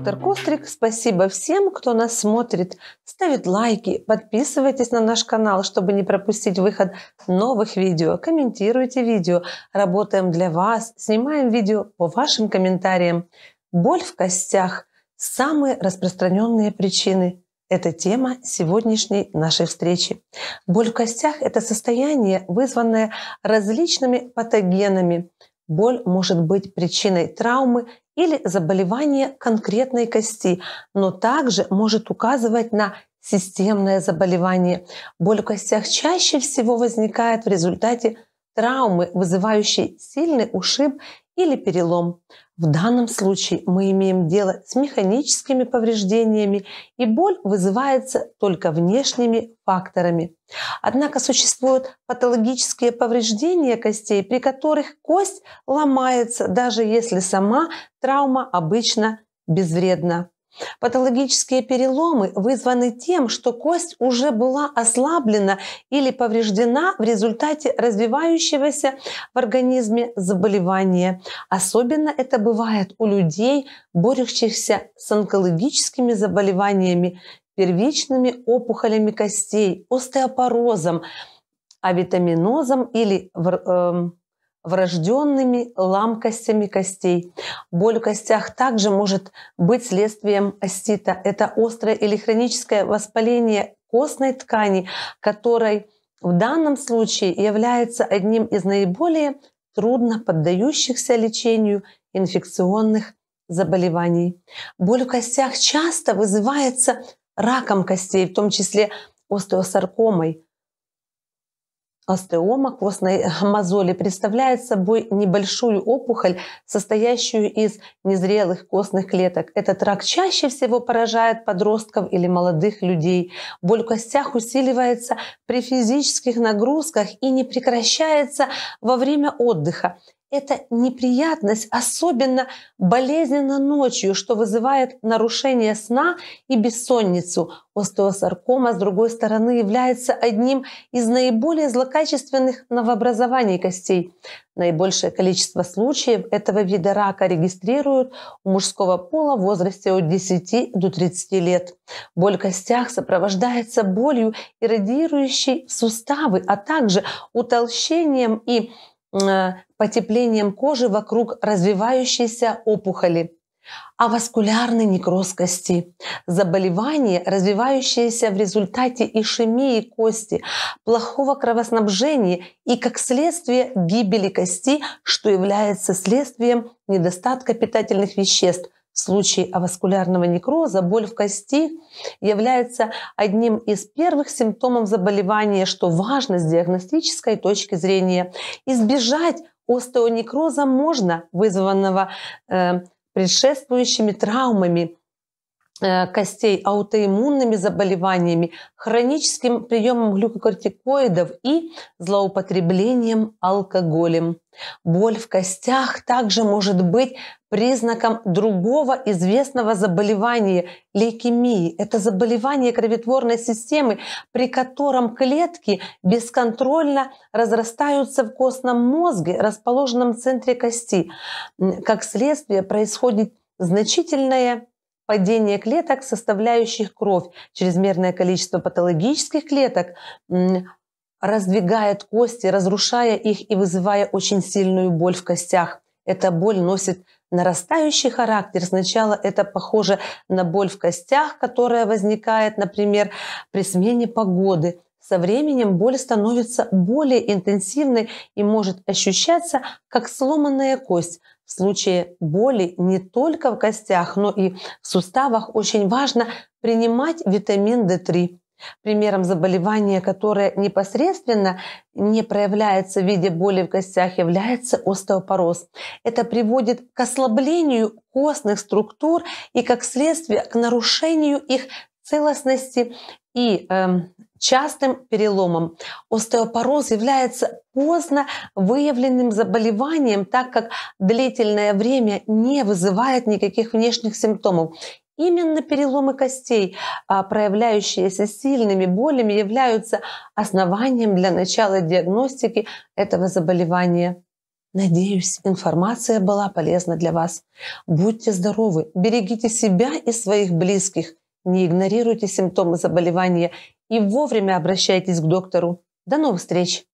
доктор Кострик. Спасибо всем, кто нас смотрит, ставит лайки, подписывайтесь на наш канал, чтобы не пропустить выход новых видео, комментируйте видео, работаем для вас, снимаем видео по вашим комментариям. Боль в костях – самые распространенные причины это тема сегодняшней нашей встречи. Боль в костях – это состояние, вызванное различными патогенами, Боль может быть причиной травмы или заболевания конкретной кости, но также может указывать на системное заболевание. Боль в костях чаще всего возникает в результате травмы, вызывающей сильный ушиб или перелом. В данном случае мы имеем дело с механическими повреждениями, и боль вызывается только внешними факторами. Однако существуют патологические повреждения костей, при которых кость ломается, даже если сама травма обычно безвредна. Патологические переломы вызваны тем, что кость уже была ослаблена или повреждена в результате развивающегося в организме заболевания. Особенно это бывает у людей, борющихся с онкологическими заболеваниями, первичными опухолями костей, остеопорозом, авитаминозом или э, врожденными ламкостями костей. Боль в костях также может быть следствием остита. Это острое или хроническое воспаление костной ткани, которой в данном случае является одним из наиболее трудно поддающихся лечению инфекционных заболеваний. Боль в костях часто вызывается раком костей, в том числе остеосаркомой, Остеома костной мозоли представляет собой небольшую опухоль, состоящую из незрелых костных клеток. Этот рак чаще всего поражает подростков или молодых людей. Боль в костях усиливается при физических нагрузках и не прекращается во время отдыха. Это неприятность особенно болезненна ночью, что вызывает нарушение сна и бессонницу. Остеосаркома, с другой стороны, является одним из наиболее злокачественных новообразований костей. Наибольшее количество случаев этого вида рака регистрируют у мужского пола в возрасте от 10 до 30 лет. Боль в костях сопровождается болью, иррадирующей суставы, а также утолщением и Э, потеплением кожи вокруг развивающейся опухоли, а васкулярный некроз кости, заболевание, развивающееся в результате ишемии кости, плохого кровоснабжения и, как следствие, гибели кости, что является следствием недостатка питательных веществ – в случае аваскулярного некроза боль в кости является одним из первых симптомов заболевания, что важно с диагностической точки зрения. Избежать остеонекроза можно, вызванного э, предшествующими травмами Э, костей аутоиммунными заболеваниями, хроническим приемом глюкокортикоидов и злоупотреблением алкоголем. Боль в костях также может быть признаком другого известного заболевания – лейкемии. Это заболевание кровотворной системы, при котором клетки бесконтрольно разрастаются в костном мозге, расположенном в центре кости. Как следствие происходит значительное падение клеток, составляющих кровь, чрезмерное количество патологических клеток раздвигает кости, разрушая их и вызывая очень сильную боль в костях. Эта боль носит нарастающий характер. Сначала это похоже на боль в костях, которая возникает, например, при смене погоды. Со временем боль становится более интенсивной и может ощущаться как сломанная кость. В случае боли не только в костях, но и в суставах очень важно принимать витамин D3. Примером заболевания, которое непосредственно не проявляется в виде боли в костях, является остеопороз. Это приводит к ослаблению костных структур и, как следствие, к нарушению их целостности и э, частым переломом. Остеопороз является поздно выявленным заболеванием, так как длительное время не вызывает никаких внешних симптомов. Именно переломы костей, а, проявляющиеся сильными болями, являются основанием для начала диагностики этого заболевания. Надеюсь, информация была полезна для вас. Будьте здоровы, берегите себя и своих близких. Не игнорируйте симптомы заболевания и вовремя обращайтесь к доктору. До новых встреч!